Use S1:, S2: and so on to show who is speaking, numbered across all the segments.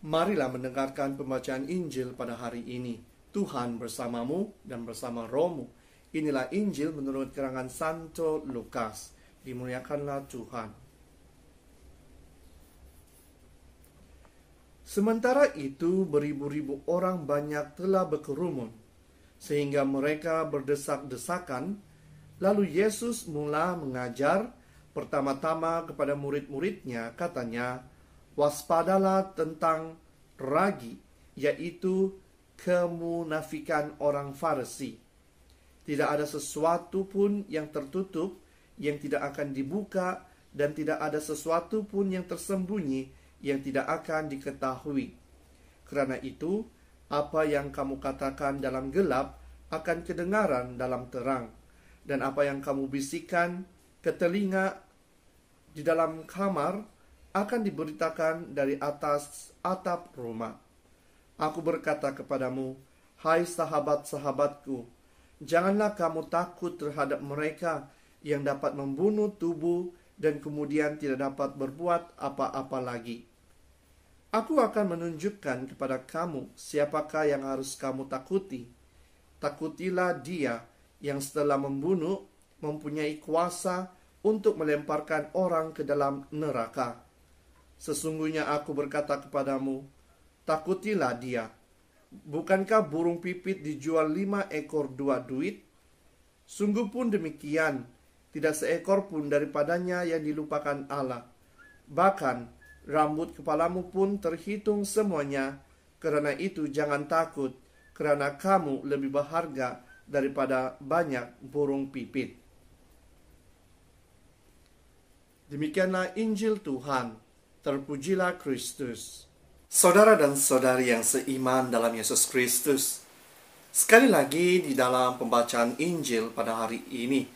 S1: Marilah mendengarkan pembacaan Injil pada hari ini. Tuhan bersamamu dan bersama Romu. Inilah Injil menurut kerangan Santo Lukas. Dimuliakanlah Tuhan. Sementara itu beribu-ribu orang banyak telah berkerumun sehingga mereka berdesak-desakan. Lalu Yesus mula mengajar pertama-tama kepada murid-muridnya katanya, waspadalah tentang ragi, yaitu kemunafikan orang farisi. Tidak ada sesuatu pun yang tertutup yang tidak akan dibuka dan tidak ada sesuatu pun yang tersembunyi yang tidak akan diketahui. Karena itu, apa yang kamu katakan dalam gelap akan kedengaran dalam terang, dan apa yang kamu bisikan ke telinga di dalam kamar akan diberitakan dari atas atap rumah. Aku berkata kepadamu, hai sahabat-sahabatku, janganlah kamu takut terhadap mereka yang dapat membunuh tubuh dan kemudian tidak dapat berbuat apa-apa lagi. Aku akan menunjukkan kepada kamu siapakah yang harus kamu takuti. Takutilah dia yang setelah membunuh mempunyai kuasa untuk melemparkan orang ke dalam neraka. Sesungguhnya aku berkata kepadamu, takutilah dia. Bukankah burung pipit dijual lima ekor dua duit? Sungguh pun demikian, tidak seekor pun daripadanya yang dilupakan Allah. Bahkan, rambut kepalamu pun terhitung semuanya. Karena itu jangan takut, karena kamu lebih berharga daripada banyak burung pipit. Demikianlah Injil Tuhan terpujilah Kristus. Saudara dan saudari yang seiman dalam Yesus Kristus, sekali lagi di dalam pembacaan Injil pada hari ini,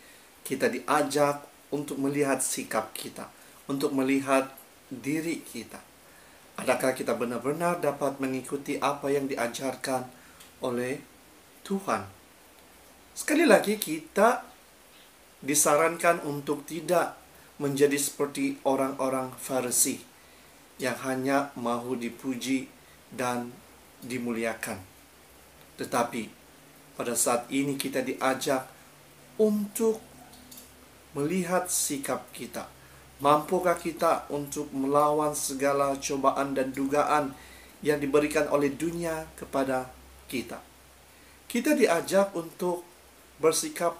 S1: kita diajak untuk melihat sikap kita, untuk melihat diri kita. Adakah kita benar-benar dapat mengikuti apa yang diajarkan oleh Tuhan? Sekali lagi kita disarankan untuk tidak menjadi seperti orang-orang Farisi yang hanya mahu dipuji dan dimuliakan. Tetapi pada saat ini kita diajak untuk melihat sikap kita. Mampukah kita untuk melawan segala cobaan dan dugaan yang diberikan oleh dunia kepada kita? Kita diajak untuk bersikap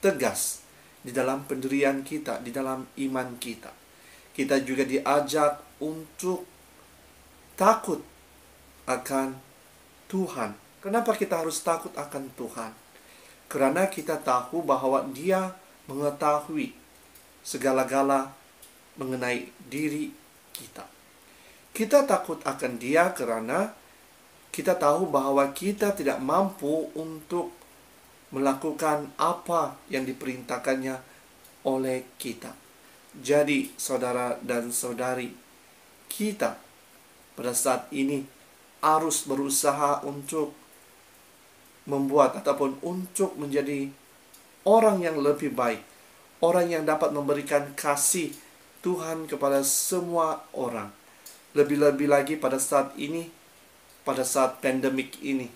S1: tegas di dalam pendirian kita, di dalam iman kita kita juga diajak untuk takut akan Tuhan. Kenapa kita harus takut akan Tuhan? Karena kita tahu bahwa Dia mengetahui segala-gala mengenai diri kita. Kita takut akan Dia karena kita tahu bahwa kita tidak mampu untuk melakukan apa yang diperintahkannya oleh kita. Jadi, saudara dan saudari, kita pada saat ini harus berusaha untuk membuat ataupun untuk menjadi orang yang lebih baik, orang yang dapat memberikan kasih Tuhan kepada semua orang. Lebih-lebih lagi pada saat ini, pada saat pandemik ini,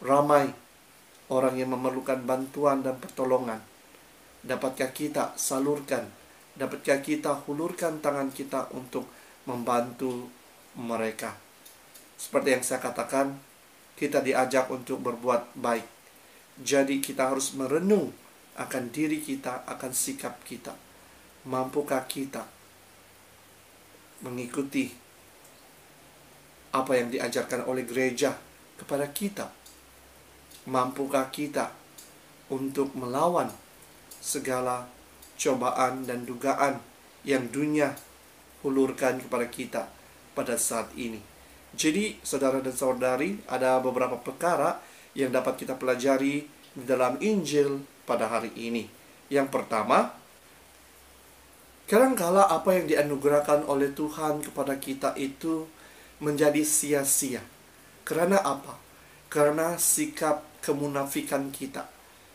S1: ramai orang yang memerlukan bantuan dan pertolongan. Dapatkah kita salurkan Dapatkah kita hulurkan tangan kita untuk membantu mereka? Seperti yang saya katakan, kita diajak untuk berbuat baik. Jadi kita harus merenung akan diri kita, akan sikap kita. Mampukah kita mengikuti apa yang diajarkan oleh gereja kepada kita? Mampukah kita untuk melawan segala cobaan dan dugaan yang dunia hulurkan kepada kita pada saat ini. Jadi, saudara dan saudari, ada beberapa perkara yang dapat kita pelajari di dalam Injil pada hari ini. Yang pertama, kadangkala apa yang dianugerahkan oleh Tuhan kepada kita itu menjadi sia-sia. Karena apa? Karena sikap kemunafikan kita,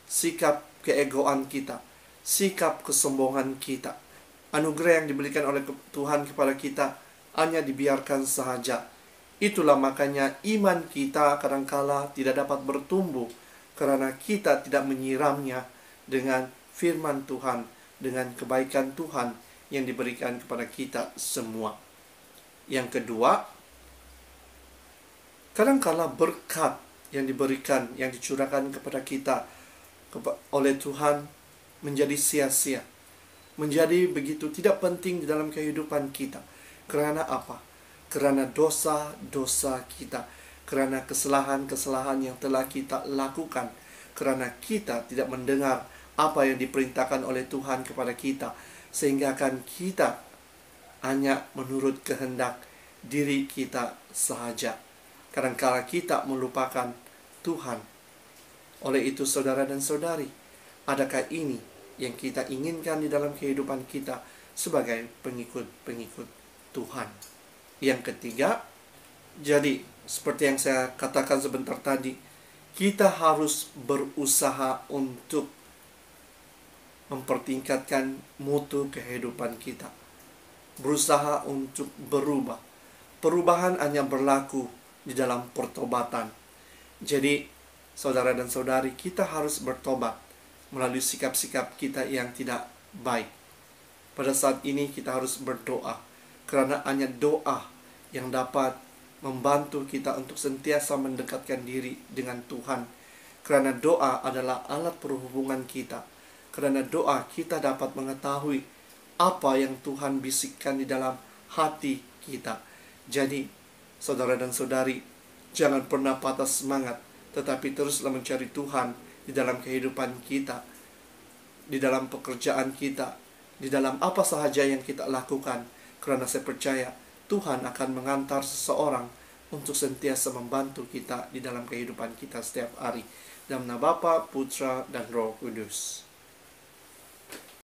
S1: sikap keegoan kita, sikap kesombongan kita. Anugerah yang diberikan oleh Tuhan kepada kita hanya dibiarkan saja. Itulah makanya iman kita kadangkala tidak dapat bertumbuh karena kita tidak menyiramnya dengan firman Tuhan, dengan kebaikan Tuhan yang diberikan kepada kita semua. Yang kedua, kadangkala berkat yang diberikan, yang dicurahkan kepada kita oleh Tuhan menjadi sia-sia, menjadi begitu tidak penting di dalam kehidupan kita. Karena apa? Karena dosa-dosa kita, karena kesalahan-kesalahan yang telah kita lakukan, karena kita tidak mendengar apa yang diperintahkan oleh Tuhan kepada kita, sehingga kan kita hanya menurut kehendak diri kita sahaja. Kadangkala kita melupakan Tuhan. Oleh itu, saudara dan saudari, Adakah ini yang kita inginkan di dalam kehidupan kita sebagai pengikut-pengikut Tuhan? Yang ketiga, jadi seperti yang saya katakan sebentar tadi, kita harus berusaha untuk mempertingkatkan mutu kehidupan kita. Berusaha untuk berubah. Perubahan hanya berlaku di dalam pertobatan. Jadi, saudara dan saudari, kita harus bertobat melalui sikap-sikap kita yang tidak baik. Pada saat ini kita harus berdoa karena hanya doa yang dapat membantu kita untuk sentiasa mendekatkan diri dengan Tuhan. Karena doa adalah alat perhubungan kita. Karena doa kita dapat mengetahui apa yang Tuhan bisikkan di dalam hati kita. Jadi, saudara dan saudari, jangan pernah patah semangat, tetapi teruslah mencari Tuhan di dalam kehidupan kita, di dalam pekerjaan kita, di dalam apa sahaja yang kita lakukan, karena saya percaya Tuhan akan mengantar seseorang untuk sentiasa membantu kita di dalam kehidupan kita setiap hari. Dalam nama Bapa, Putra, dan Roh Kudus.